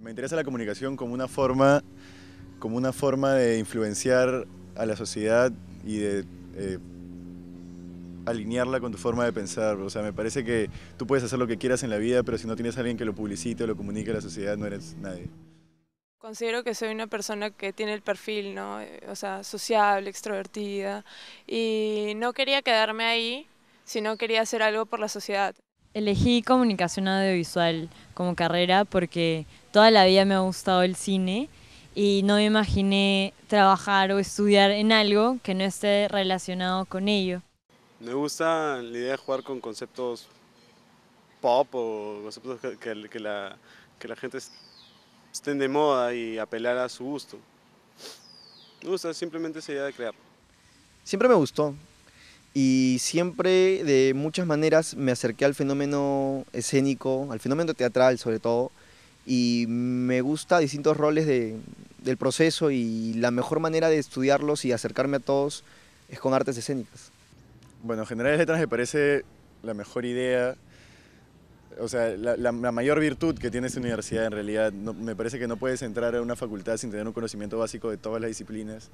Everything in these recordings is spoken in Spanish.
Me interesa la comunicación como una forma, como una forma de influenciar a la sociedad y de eh, alinearla con tu forma de pensar. O sea, me parece que tú puedes hacer lo que quieras en la vida, pero si no tienes a alguien que lo publicite o lo comunique a la sociedad, no eres nadie. Considero que soy una persona que tiene el perfil, ¿no? O sea, sociable, extrovertida. Y no quería quedarme ahí, sino quería hacer algo por la sociedad. Elegí comunicación audiovisual como carrera porque toda la vida me ha gustado el cine y no me imaginé trabajar o estudiar en algo que no esté relacionado con ello. Me gusta la idea de jugar con conceptos pop o conceptos que, la, la, gente estén de moda y apelar a su gusto. Me gusta simplemente esa idea de crear. Siempre me gustó y siempre, de muchas maneras, me acerqué al fenómeno escénico, al fenómeno teatral sobre todo, y me gusta distintos roles de, del proceso y la mejor manera de estudiarlos y acercarme a todos es con artes escénicas. Bueno, Generales Letras me parece la mejor idea, o sea, la, mayor virtud que tiene esta universidad en realidad. me parece que no puedes entrar a una facultad sin tener un conocimiento básico de todas las disciplinas,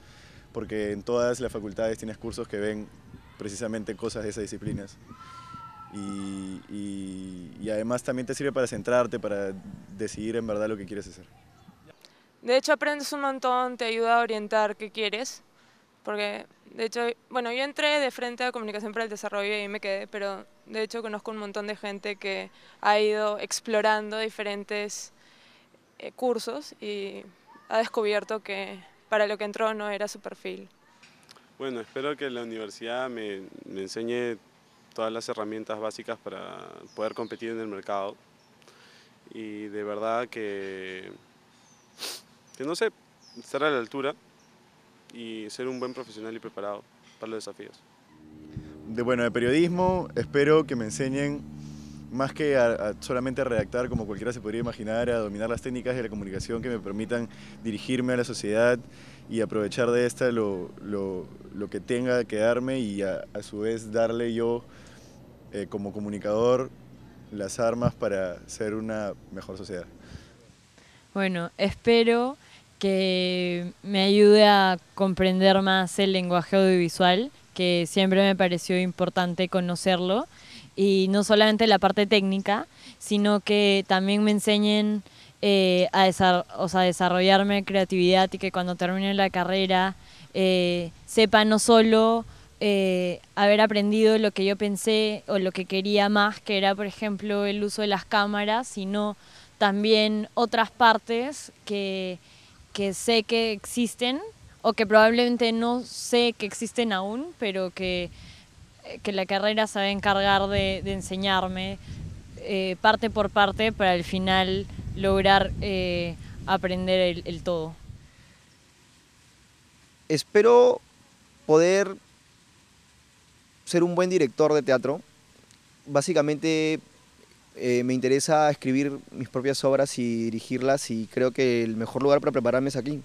porque en todas las facultades tienes cursos que ven precisamente cosas de esas disciplinas. Y, además también te sirve para centrarte, para decidir en verdad lo que quieres hacer. De hecho aprendes un montón, te ayuda a orientar qué quieres, porque de hecho, bueno, yo entré de frente a Comunicación para el Desarrollo y ahí me quedé, pero de hecho conozco un montón de gente que ha ido explorando diferentes eh, cursos y ha descubierto que para lo que entró no era su perfil. Bueno, espero que la universidad me, enseñe todas las herramientas básicas para poder competir en el mercado. Y de verdad que, que no sé, estar a la altura y ser un buen profesional y preparado para los desafíos. De, bueno, de periodismo espero que me enseñen más que solamente a redactar, como cualquiera se podría imaginar, a dominar las técnicas de la comunicación que me permitan dirigirme a la sociedad y aprovechar de esta lo, lo, lo que tenga que darme y a, su vez darle yo eh, como comunicador las armas para ser una mejor sociedad. Bueno, espero que me ayude a comprender más el lenguaje audiovisual, que siempre me pareció importante conocerlo y no solamente la parte técnica, sino que también me enseñen eh, a o sea, desarrollarme creatividad y que cuando termine la carrera eh, sepa no solo eh, haber aprendido lo que yo pensé o lo que quería más, que era por ejemplo el uso de las cámaras, sino también otras partes que, que sé que existen o que probablemente no sé que existen aún, pero que eh, que la carrera se va a encargar de, enseñarme eh, parte por parte para al final lograr eh, aprender el, todo. Espero poder ser un buen director de teatro. Básicamente me interesa escribir mis propias obras y dirigirlas y creo que el mejor lugar para prepararme es aquí.